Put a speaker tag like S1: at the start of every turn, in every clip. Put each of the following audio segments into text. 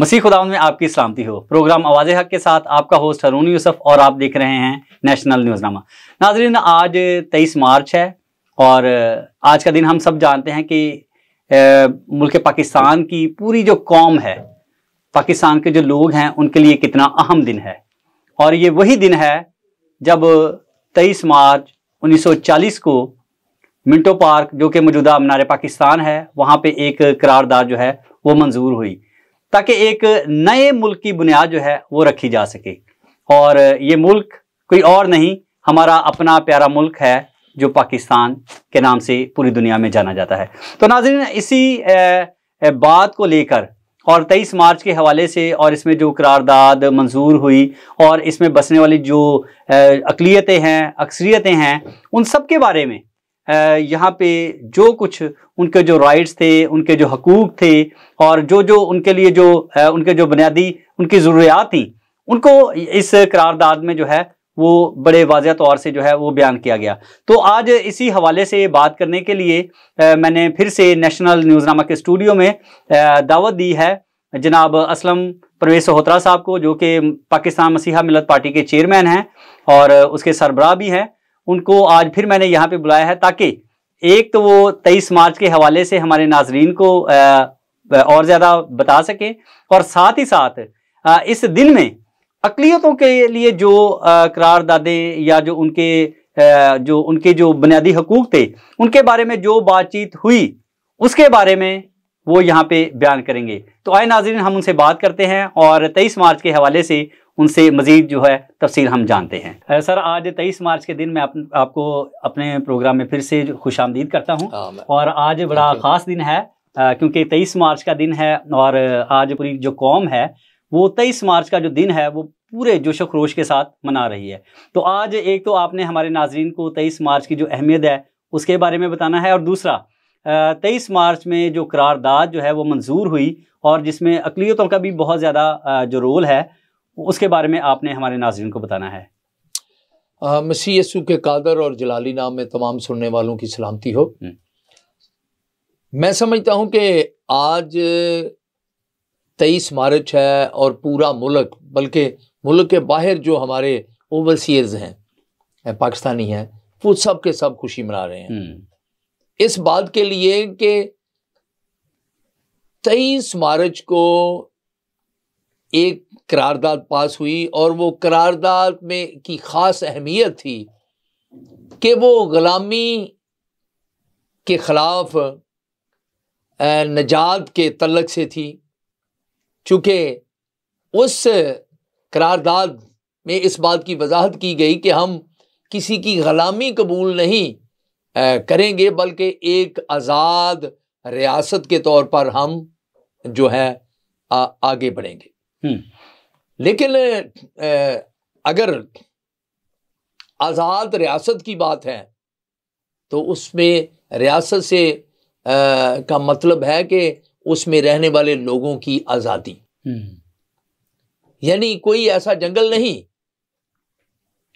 S1: मसीह खुदाउन में आपकी सलामती हो प्रोग्राम आवाज हक के साथ आपका होस्ट हरून यूसफ़ और आप देख रहे हैं नेशनल न्यूज़नामा नाजरीन आज तेईस मार्च है और आज का दिन हम सब जानते हैं कि मुल्क पाकिस्तान की पूरी जो कौम है पाकिस्तान के जो लोग हैं उनके लिए कितना अहम दिन है और ये वही दिन है जब तेईस मार्च 1940 को मिंटो पार्क जो कि मौजूदा मनार पाकिस्तान है वहाँ पे एक करारदार जो है वो मंजूर हुई ताकि एक नए मुल्क की बुनियाद जो है वो रखी जा सके और ये मुल्क कोई और नहीं हमारा अपना प्यारा मुल्क है जो पाकिस्तान के नाम से पूरी दुनिया में जाना जाता है तो नाजरीन इसी बात को लेकर और 23 मार्च के हवाले से और इसमें जो करारदाद मंजूर हुई और इसमें बसने वाली जो अकलीतें हैं अक्सरीतें हैं उन सब के बारे में यहाँ पे जो कुछ उनके जो राइट्स थे उनके जो हकूक थे और जो जो उनके लिए जो उनके जो बुनियादी उनकी ज़रूरियात थी उनको इस करारदाद में जो है वो बड़े वाजह तौर से जो है वो बयान किया गया तो आज इसी हवाले से बात करने के लिए मैंने फिर से नेशनल न्यूज़नामा के स्टूडियो में दावत दी है जनाब असलम परवेज सहोत्रा साहब को जो कि पाकिस्तान मसीहा मिलत पार्टी के चेयरमैन हैं और उसके सरबराह भी हैं उनको आज फिर मैंने यहाँ पे बुलाया है ताकि एक तो वो तेईस मार्च के हवाले से हमारे नाजरीन को और ज़्यादा बता सकें और साथ ही साथ इस दिन में अकलीतों के लिए जो करारदादे या जो उनके जो उनके जो बुनियादी हकूक थे उनके बारे में जो बातचीत हुई उसके बारे में वो यहाँ पे बयान करेंगे तो आए नाजरीन हम उनसे बात करते हैं और 23 मार्च के हवाले से उनसे मज़ीद जो है तफसील हम जानते हैं सर आज तेईस मार्च के दिन मैं आप, आपको अपने प्रोग्राम में फिर से खुश आमदीद करता हूँ और आज बड़ा ख़ास दिन है क्योंकि तेईस मार्च का दिन है और आज पूरी जो कौम है वो तेईस मार्च का जो दिन है वो पूरे जोश खरोश के साथ मना रही है तो आज एक तो आपने हमारे नाजरन को तेईस मार्च की जो अहमियत है उसके बारे में बताना है और दूसरा तेईस मार्च में जो करारदाद जो है वो मंजूर हुई और जिसमें अकलीतों का भी बहुत ज़्यादा जो रोल है उसके बारे में आपने हमारे नाजरन को बताना
S2: है मसीह यसु के कादर और जलाली नाम में तमाम सुनने वालों की सलामती हो हम्म। मैं समझता हूं कि आज तेईस मार्च है और पूरा मुल्क बल्कि मुल्क के बाहर जो हमारे ओवरसीज हैं पाकिस्तानी हैं वो सब के सब खुशी मना रहे हैं हम्म। इस बात के लिए कि तेईस मार्च को एक करारदाद पास हुई और वो करारदाद में की ख़ास अहमियत थी कि वो ग़ुलामी के ख़िलाफ़ नजात के तलक से थी चूँकि उस करारदाद में इस बात की वजाहत की गई कि हम किसी की ग़ुलामी कबूल नहीं करेंगे बल्कि एक आज़ाद रियासत के तौर पर हम जो है आ, आगे बढ़ेंगे लेकिन अगर आज़ाद रियासत की बात है तो उसमें रियासत से आ, का मतलब है कि उसमें रहने वाले लोगों की आज़ादी हम्म। यानी कोई ऐसा जंगल नहीं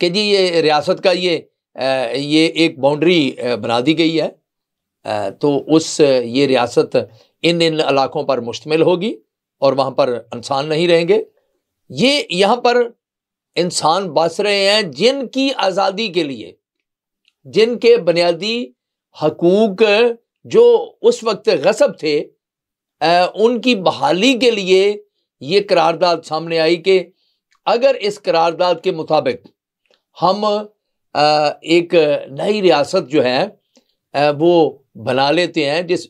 S2: कि जी ये रियासत का ये आ, ये एक बाउंड्री बना दी गई है आ, तो उस ये रियासत इन इन इलाकों पर मुश्तमिल होगी और वहाँ पर इंसान नहीं रहेंगे ये यहां पर इंसान बस रहे हैं जिनकी आज़ादी के लिए जिनके बुनियादी हकूक जो उस वक्त गसब थे आ, उनकी बहाली के लिए ये करारदाद सामने आई कि अगर इस करारदाद के मुताबिक हम आ, एक नई रियासत जो है आ, वो बना लेते हैं जिस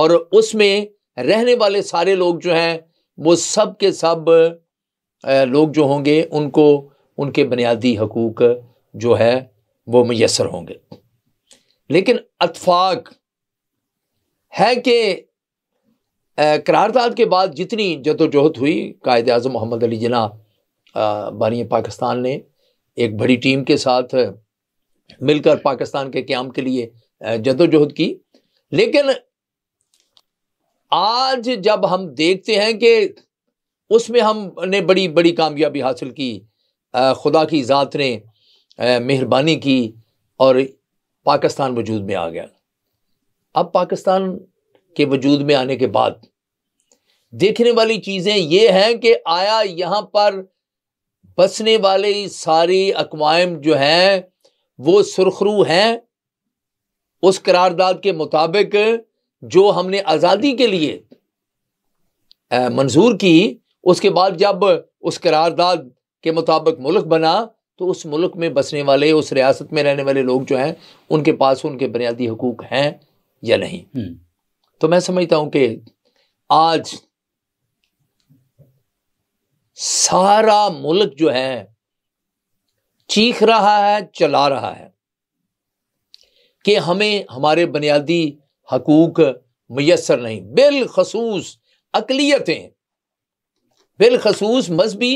S2: और उसमें रहने वाले सारे लोग जो हैं वो सब के सब लोग जो होंगे उनको उनके बुनियादी हकूक़ जो है वो मैसर होंगे लेकिन अतफाक है कि करारदाद के बाद जितनी जदोजहद हुई कायद अजम मोहम्मद अली जना बानी पाकिस्तान ने एक बड़ी टीम के साथ मिलकर पाकिस्तान के क्याम के लिए जदोजहद की लेकिन आज जब हम देखते हैं कि उसमें हमने बड़ी बड़ी कामयाबी हासिल की खुदा की ज़ात ने मेहरबानी की और पाकिस्तान वजूद में आ गया अब पाकिस्तान के वजूद में आने के बाद देखने वाली चीज़ें ये हैं कि आया यहाँ पर बसने वाले सारी अकवाम जो हैं वो सुरखरू हैं उस करारदाद के मुताबिक जो हमने आज़ादी के लिए मंजूर की उसके बाद जब उस करारदाद के मुताबिक मुल्क बना तो उस मुल्क में बसने वाले उस रियासत में रहने वाले लोग जो हैं उनके पास उनके बुनियादी हकूक हैं या नहीं हम्म। तो मैं समझता हूं कि आज सारा मुल्क जो है चीख रहा है चला रहा है कि हमें हमारे बुनियादी हकूक मैसर नहीं बिलखसूस अकलीतें बिलखसूस मजहबी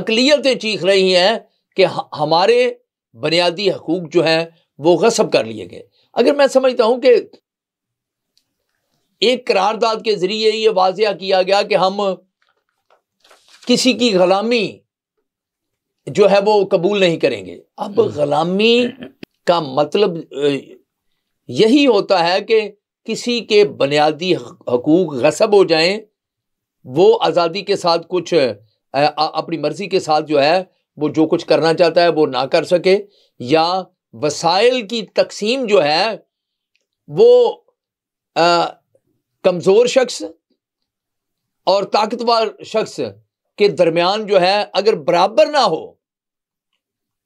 S2: अकलीतें चीख रही हैं कि हमारे बुनियादी हकूक जो हैं वो गसब कर लिए गए अगर मैं समझता हूँ कि एक करारदाद के ज़रिए ये वाजिया किया गया कि हम किसी की ग़ुलामी जो है वो कबूल नहीं करेंगे अब हम्म। ग़ुलामी का मतलब यही होता है कि किसी के बुनियादी हकूक गसब हो जाएं वो आज़ादी के साथ कुछ अपनी मर्ज़ी के साथ जो है वो जो कुछ करना चाहता है वो ना कर सके या वसाइल की तकसीम जो है वो कमज़ोर शख्स और ताकतवर शख्स के दरमियान जो है अगर बराबर ना हो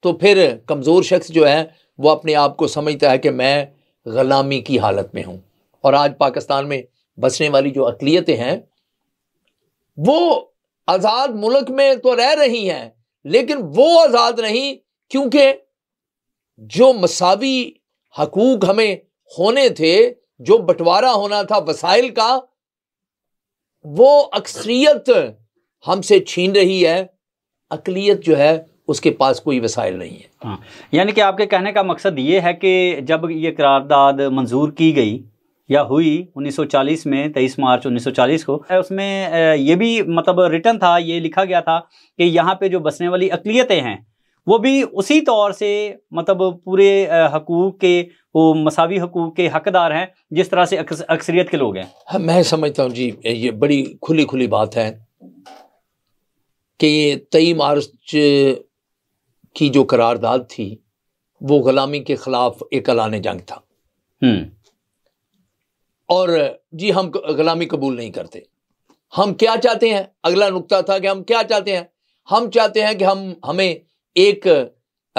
S2: तो फिर कमज़ोर शख्स जो है वो अपने आप को समझता है कि मैं ग़लामी की हालत में हूँ और आज पाकिस्तान में बसने वाली जो अकलीतें हैं वो आज़ाद मुल्क में तो रह रही हैं लेकिन वो आज़ाद नहीं क्योंकि जो मसावी हकूक हमें होने थे जो बंटवारा होना था वसाइल का वो अक्सरियत हमसे छीन रही है अकलीत जो है उसके पास कोई वसाइल नहीं है
S1: हाँ यानी कि आपके कहने का मकसद ये है कि जब ये करारदाद मंजूर की गई या हुई 1940 में 23 मार्च 1940 को उसमें ये भी मतलब रिटर्न था ये लिखा गया था कि यहाँ पे जो बसने वाली अकलीतें हैं वो भी उसी तौर से मतलब पूरे हकूक़ के वो मसावी हकूक़ के हकदार
S2: हैं जिस तरह से अक्सरियत के लोग हैं हाँ, मैं समझता हूँ जी ये बड़ी खुली खुली बात है कि ये तेई मार्च की जो करारदाद थी वो ग़ुलामी के ख़िलाफ़ एक अलान जंग था हम्म और जी हम गुलामी कबूल नहीं करते हम क्या चाहते हैं अगला नुकता था कि हम क्या चाहते हैं हम चाहते हैं कि हम हमें एक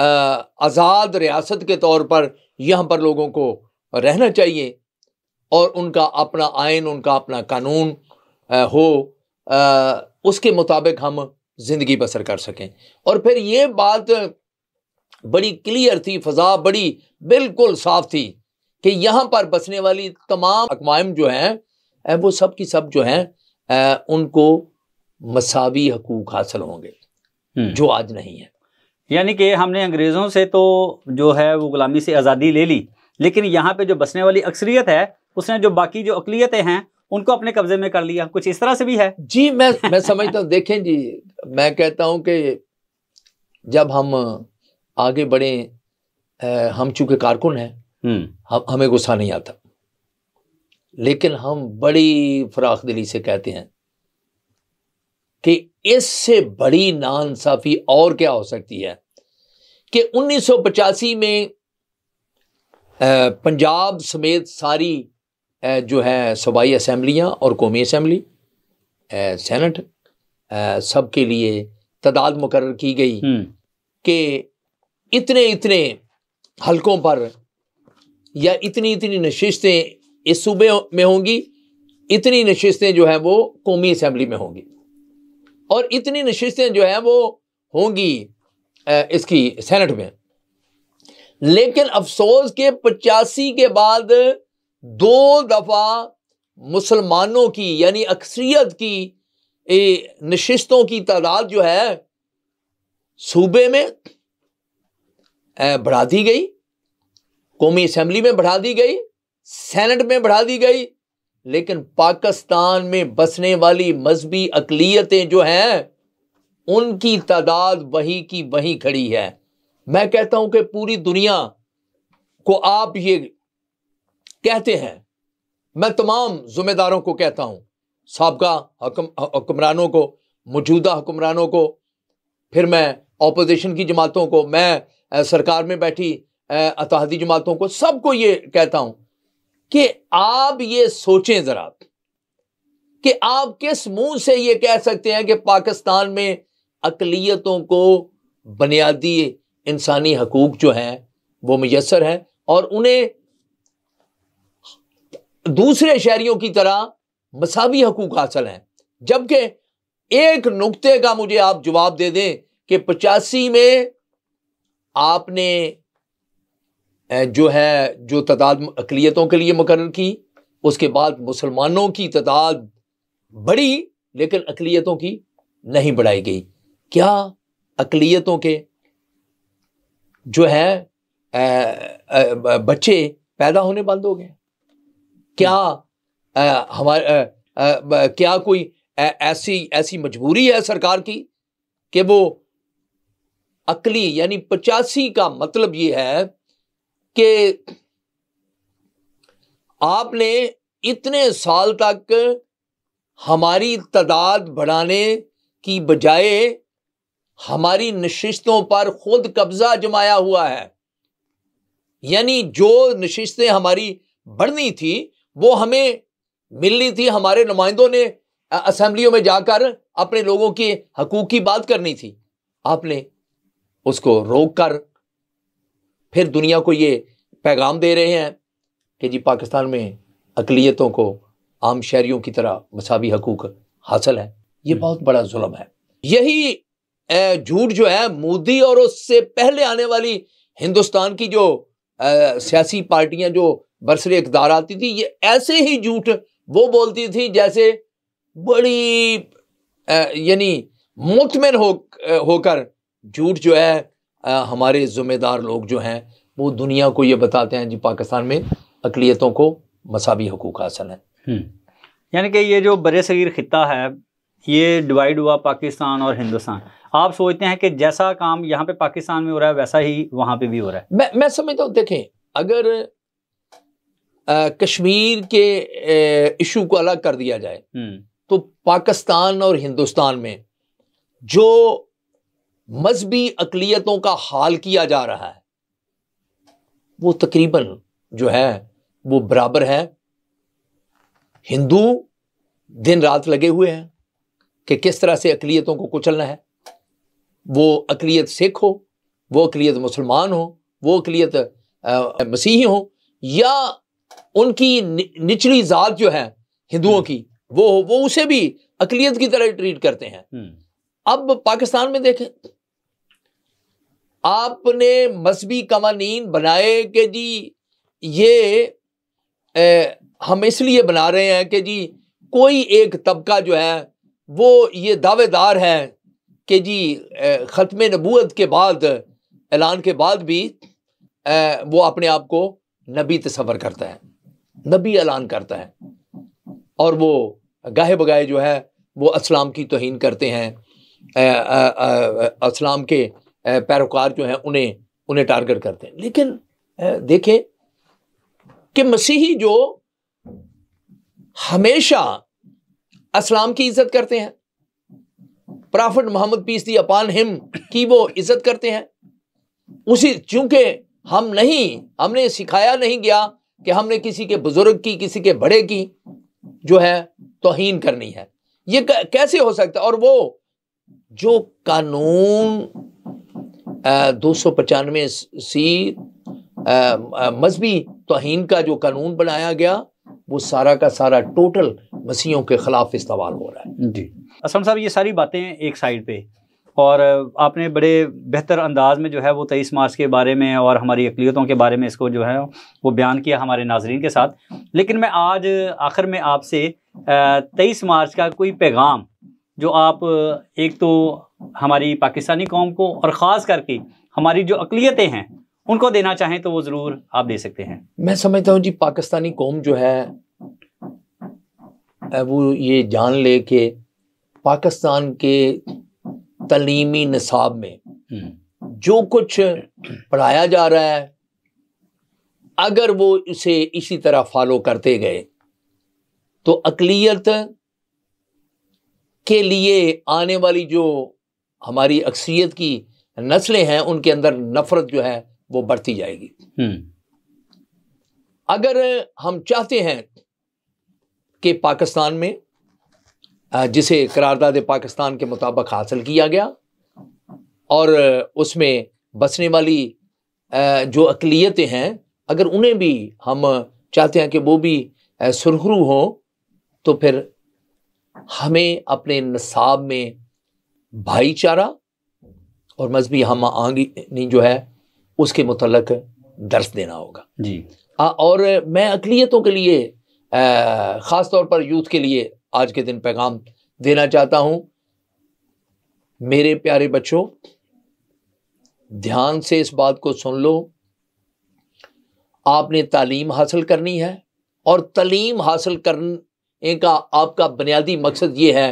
S2: आज़ाद रियासत के तौर पर यहाँ पर लोगों को रहना चाहिए और उनका अपना आयन उनका अपना कानून आ, हो आ, उसके मुताबिक हम ज़िंदगी बसर कर सकें और फिर ये बात बड़ी क्लियर थी फजा बड़ी बिल्कुल साफ थी कि यहाँ पर बसने वाली तमाम अकवाम जो हैं वो सब की सब जो हैं उनको मसावी हकूक हासिल होंगे हम्म। जो आज नहीं है यानी कि
S1: हमने अंग्रेज़ों से तो जो है वो गुलामी से आज़ादी ले ली लेकिन यहाँ पे जो बसने वाली अक्सरियत है उसने जो बाकी जो अकलीतें हैं उनको अपने कब्जे में कर लिया कुछ इस तरह से भी है जी मैं
S2: मैं समझता हूँ देखें जी मैं कहता हूँ कि जब हम आगे बढ़े हम चूँकि कारकुन हैं हम्म। हम हमें गुस्सा नहीं आता लेकिन हम बड़ी फराख दिली से कहते हैं कि इससे बड़ी नाानसाफ़ी और क्या हो सकती है कि उन्नीस में पंजाब समेत सारी जो है सूबाई असम्बलियाँ और कौमी असम्बली सेनेट सब के लिए तादाद मुकर की गई हम्म। कि इतने इतने हलकों पर या इतनी इतनी नशिस्तें इस सूबे में होंगी इतनी नशिस्तें जो है वो कौमी असम्बली में होंगी और इतनी नशिस्तें जो है वो होंगी इसकी सेनेट में लेकिन अफसोस के पचासी के बाद दो दफ़ा मुसलमानों की यानी अक्सरियत की नशिस्तों की तादाद जो है सूबे में बढ़ा दी गई कौमी असम्बली में बढ़ा दी गई सेनेट में बढ़ा दी गई लेकिन पाकिस्तान में बसने वाली मजहबी अकलीतें जो हैं उनकी तादाद वही की वही खड़ी है मैं कहता हूं कि पूरी दुनिया को आप ये कहते हैं मैं तमाम जुम्मेदारों को कहता हूं सबका हुक्मरानों को मौजूदा हुक्मरानों को फिर मैं अपोजिशन की जमातों को मैं सरकार में बैठी अतहदी जमातों को सबको ये कहता हूं कि आप ये सोचें जरा कि आप किस मुंह से ये कह सकते हैं कि पाकिस्तान में अकलीतों को बुनियादी इंसानी हकूक जो हैं वो मैसर हैं और उन्हें दूसरे शहरियों की तरह मसावी हकूक हासिल हैं जबकि एक नुकते का मुझे आप जवाब दे दें कि पचासी में आपने जो है जो तादाद अकलीतों के लिए मुकर की उसके बाद मुसलमानों की तादाद बढ़ी लेकिन अकलीतों की नहीं बढ़ाई गई क्या अकलीतों के जो है आ, आ, आ, बच्चे पैदा होने बंद हो गए क्या हमारे क्या कोई ऐसी ऐसी मजबूरी है सरकार की कि वो अकली यानी पचासी का मतलब ये है कि आपने इतने साल तक हमारी तादाद बढ़ाने की बजाय हमारी नशिस्तों पर खुद कब्जा जमाया हुआ है यानी जो नशिस्तें हमारी बढ़नी थी वो हमें मिलनी थी हमारे नुमाइंदों ने असम्बलियों में जाकर अपने लोगों के हकूक की बात करनी थी आपने उसको रोक कर फिर दुनिया को ये पैगाम दे रहे हैं कि जी पाकिस्तान में अकलीतों को आम शहरीों की तरह मसावी हकूक हासिल है ये हम्म। बहुत बड़ा जुल्म है यही झूठ जो है मोदी और उससे पहले आने वाली हिंदुस्तान की जो सियासी पार्टियां जो बरसरे इकदार आती थी ये ऐसे ही झूठ वो बोलती थी जैसे बड़ी यानी मुतमिन हो होकर झूठ जो है हमारे ज़िम्मेदार लोग जो हैं वो दुनिया को ये बताते हैं जी पाकिस्तान में अकलीतों को मसावी हकूक हासिल है हम्म। यानी कि ये जो बर सगीर ख़त्ता है
S1: ये डिवाइड हुआ पाकिस्तान और हिंदुस्तान आप सोचते हैं कि जैसा काम यहाँ पे पाकिस्तान में हो रहा है वैसा
S2: ही वहाँ पे भी हो रहा है मैं मैं समझता हूँ देखें अगर आ, कश्मीर के इशू को अलग कर दिया जाए हम्म। तो पाकिस्तान और हिंदुस्तान में जो मजहबी अकलीतों का हाल किया जा रहा है वो तकरीबन जो है वो बराबर है हिंदू दिन रात लगे हुए हैं कि किस तरह से अकलीतों को कुचलना है वो अकलीत सिख हो वो अकलीत मुसलमान हो वो अकलीत मसीही हो या उनकी निचली ज़ात जो है हिंदुओं की वो वो उसे भी अकलीत की तरह ट्रीट करते हैं हम्म। अब पाकिस्तान में देखें आपने मजहबी कवानीन बनाए कि जी ये ए, हम इसलिए बना रहे हैं कि जी कोई एक तबका जो है वो ये दावेदार है कि जी ख़त्म नबूत के बाद ऐलान के बाद भी ए, वो अपने आप को नबी तस्वर करता है नबी ऐलान करता है और वो गाहे बगाहे जो है वो इस्लाम की तोहन करते हैं इस्लाम के पैरोकार जो हैं उन्हें उन्हें टारगेट करते हैं लेकिन देखें कि मसीही जो हमेशा असलाम की इज्जत करते हैं prophet Muhammad peace the upon him की वो इज्जत करते हैं उसी चूंकि हम नहीं हमने सिखाया नहीं गया कि हमने किसी के बुजुर्ग की किसी के बड़े की जो है तोहन करनी है ये कैसे हो सकता है और वो जो कानून दो सौ पचानवे सी मजहबी तोहन का जो कानून बनाया गया वो सारा का सारा टोटल मसीहों के ख़िलाफ़ इस्तेमाल हो रहा है जी असम
S1: साहब ये सारी बातें एक साइड पे और आपने बड़े बेहतर अंदाज में जो है वो तेईस मार्च के बारे में और हमारी अकलीतों के बारे में इसको जो है वो बयान किया हमारे नाजरन के साथ लेकिन मैं आज आखिर में आपसे तेईस मार्च का कोई पैगाम जो आप एक तो हमारी पाकिस्तानी कौम को और ख़ास करके हमारी जो अकलीतें हैं उनको देना चाहें तो वो ज़रूर आप दे सकते हैं
S2: मैं समझता हूँ जी पाकिस्तानी कौम जो है वो ये जान ले कि पाकिस्तान के तलीमी नसाब में हम्म। जो कुछ पढ़ाया जा रहा है अगर वो इसे इसी तरह फॉलो करते गए तो अकलीत के लिए आने वाली जो हमारी अक्सरियत की नस्लें हैं उनके अंदर नफरत जो है वो बढ़ती जाएगी हम्म। अगर हम चाहते हैं कि पाकिस्तान में जिसे करारदाद पाकिस्तान के मुताबिक हासिल किया गया और उसमें बसने वाली जो अकलीतें हैं अगर उन्हें भी हम चाहते हैं कि वो भी सुरखरू हों तो फिर हमें अपने नसाब में भाईचारा और मजहबी हम आंगी जो है उसके मतलब दर्श देना होगा जी आ, और मैं अकलीतों के लिए ख़ास तौर पर यूथ के लिए आज के दिन पैगाम देना चाहता हूँ मेरे प्यारे बच्चों ध्यान से इस बात को सुन लो आपने तालीम हासिल करनी है और तलीम हासिल कर इनका आपका बुनियादी मकसद ये है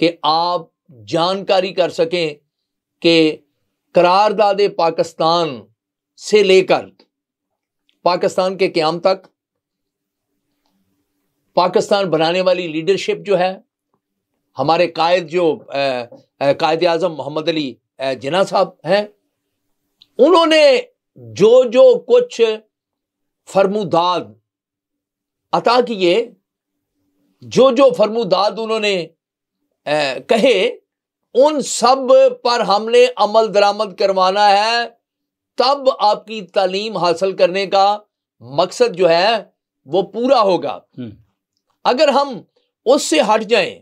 S2: कि आप जानकारी कर सकें कि करारदाद पाकिस्तान से लेकर पाकिस्तान के क्याम तक पाकिस्तान बनाने वाली लीडरशिप जो है हमारे कायद जो कायद अजम मोहम्मद अली जिना साहब हैं उन्होंने जो जो कुछ फरमुदाद अता किए जो जो फरमुदाद उन्होंने कहे उन सब पर हमने अमल दरामद करवाना है तब आपकी तालीम हासिल करने का मकसद जो है वो पूरा होगा हम्म। अगर हम उससे हट जाएं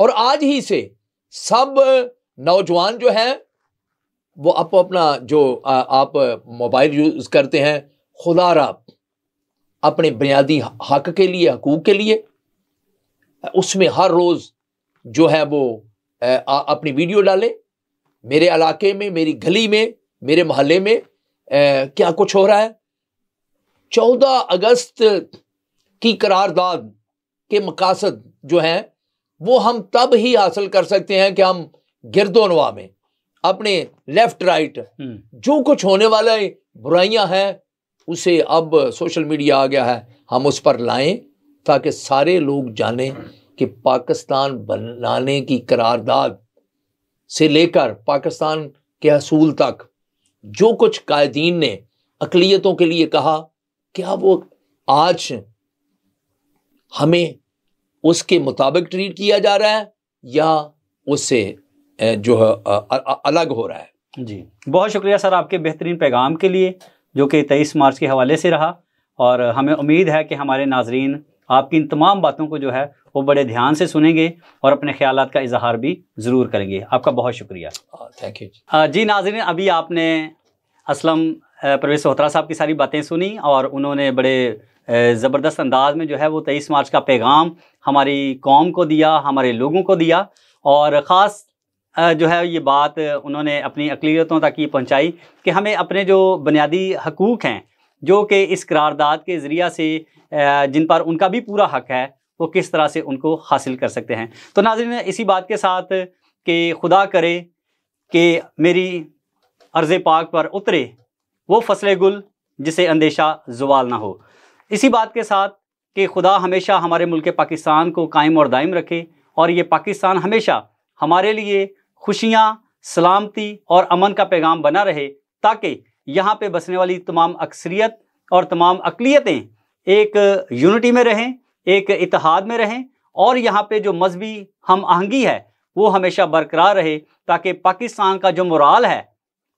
S2: और आज ही से सब नौजवान जो है वो आप अपना जो आ, आप मोबाइल यूज करते हैं खुदा रहा अपने बुनियादी हक के लिए हकूक के लिए उसमें हर रोज़ जो है वो अपनी वीडियो डाले मेरे इलाके में मेरी गली में मेरे मोहल्ले में क्या कुछ हो रहा है चौदह अगस्त की करारदाद के मकासद जो हैं वो हम तब ही हासिल कर सकते हैं कि हम गिरदोनवा में अपने लेफ्ट राइट हम्म। जो कुछ होने वाला है बुराइयां हैं उसे अब सोशल मीडिया आ गया है हम उस पर लाएं ताकि सारे लोग जानें कि पाकिस्तान बनाने की करारदाद से लेकर पाकिस्तान के असूल तक जो कुछ कायदीन ने अकलीतों के लिए कहा क्या वो आज हमें उसके मुताबिक ट्रीट किया जा रहा है या उससे जो है अलग हो रहा है जी बहुत शुक्रिया सर
S1: आपके बेहतरीन पैगाम के लिए जो कि तेईस मार्च के हवाले से रहा और हमें उम्मीद है कि हमारे नाजरीन आपकी इन तमाम बातों को जो है वो बड़े ध्यान से सुनेंगे और अपने ख्याल का इजहार भी ज़रूर करेंगे आपका बहुत शुक्रिया थैंक यू जी नाजरीन अभी आपने असलम प्रवेश सोहत्रा साहब की सारी बातें सुनी और उन्होंने बड़े ज़बरदस्त अंदाज में जो है वो तेईस मार्च का पैगाम हमारी कौम को दिया हमारे लोगों को दिया और ख़ास जो है ये बात उन्होंने अपनी अकलीतों तक ये पहुँचाई कि हमें अपने जो बुनियादी हकूक़ हैं जो कि इस करारदाद के ज़रिया से जिन पर उनका भी पूरा हक है वो किस तरह से उनको हासिल कर सकते हैं तो नाजरीन इसी बात के साथ कि खुदा करे कि मेरी अर्ज़ पाक पर उतरे वो फसल गुल जिसे अंदेशा जुवाल ना हो इसी बात के साथ कि खुदा हमेशा हमारे मुल्क पाकिस्तान को कायम और दायम रखे और ये पाकिस्तान हमेशा हमारे लिए खुशियाँ सलामती और अमन का पैगाम बना रहे ताकि यहाँ पे बसने वाली तमाम अक्सरियत और तमाम अकलीतें एक यूनिटी में रहें एक इतिहाद में रहें और यहाँ पे जो मजहबी हम आहंगी है वो हमेशा बरकरार रहे ताकि पाकिस्तान का जो मुराल है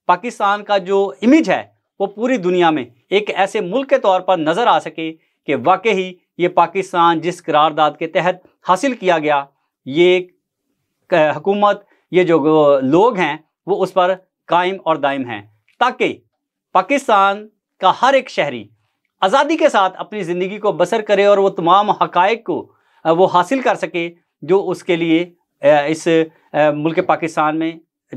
S1: पाकिस्तान का जो इमेज है वो पूरी दुनिया में एक ऐसे मुल्क के तौर पर नज़र आ सके कि वाकई ही ये पाकिस्तान जिस करारदाद के तहत हासिल किया गया ये हुकूमत ये जो लोग हैं वो उस पर कायम और दायम हैं ताकि पाकिस्तान का हर एक शहरी आज़ादी के साथ अपनी ज़िंदगी को बसर करे और वो तमाम हक़ को वो हासिल कर सके जो उसके लिए इस मुल्क पाकिस्तान में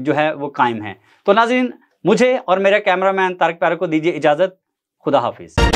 S1: जो है वो कायम है तो नाजिन मुझे और मेरे कैमरामैन तारक प्यार को दीजिए इजाज़त खुदा हाफिज़